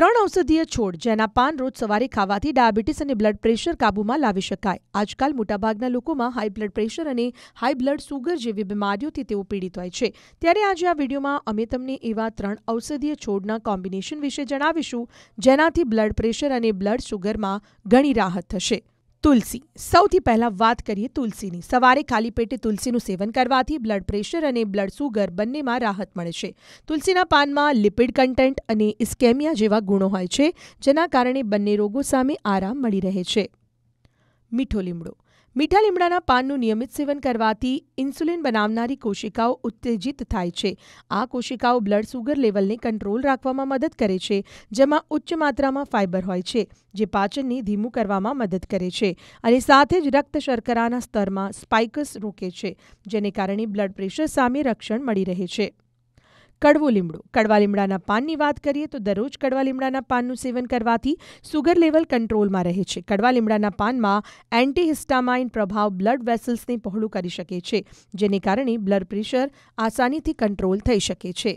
ત્રણ ઔષધીય છોડ જેના પાન રોજ સવારે ખાવાથી ડાયાબિટીસ અને બ્લડ પ્રેશર કાબૂમાં લાવી શકાય આજકાલ મોટાભાગના લોકોમાં હાઈ બ્લડ પ્રેશર અને હાઈ બ્લડ સુગર જેવી બીમારીઓથી તેઓ પીડિત હોય છે ત્યારે આજે આ વિડીયોમાં અમે તમને એવા ત્રણ ઔષધીય છોડના કોમ્બિનેશન વિશે જણાવીશું જેનાથી બ્લડ પ્રેશર અને બ્લડ સુગરમાં ઘણી રાહત થશે તુલસી સૌથી પહેલાં વાત કરીએ તુલસીની સવારે ખાલી પેટે તુલસીનું સેવન કરવાથી બ્લડ પ્રેશર અને બ્લડ સુગર બંનેમાં રાહત મળે છે તુલસીના પાનમાં લિપિડ કન્ટેન્ટ અને ઇસ્કેમિયા જેવા ગુણો હોય છે જેના કારણે બંને રોગો સામે આરામ મળી રહે છે મીઠો લીમડો મીઠા લીમડાના પાનનું નિયમિત સેવન કરવાથી ઇન્સ્યુલિન બનાવનારી કોશિકાઓ ઉત્તેજિત થાય છે આ કોશિકાઓ બ્લડ સુગર લેવલને કંટ્રોલ રાખવામાં મદદ કરે છે જેમાં ઉચ્ચ માત્રામાં ફાઇબર હોય છે જે પાચનને ધીમું કરવામાં મદદ કરે છે અને સાથે જ રક્ત શર્કરાના સ્તરમાં સ્પાઇકસ રોકે છે જેને કારણે બ્લડ પ્રેશર સામે રક્ષણ મળી રહે છે કડવું લીમડું કડવા લીમડાના પાનની વાત કરીએ તો દરરોજ કડવા લીમડાના પાનનું સેવન કરવાથી સુગર લેવલ કંટ્રોલમાં રહે છે કડવા લીમડાના પાનમાં એન્ટીહિસ્ટામાઇન પ્રભાવ બ્લડ વેસલ્સને પહોળું કરી શકે છે જેને કારણે બ્લડ પ્રેશર આસાનીથી કંટ્રોલ થઈ શકે છે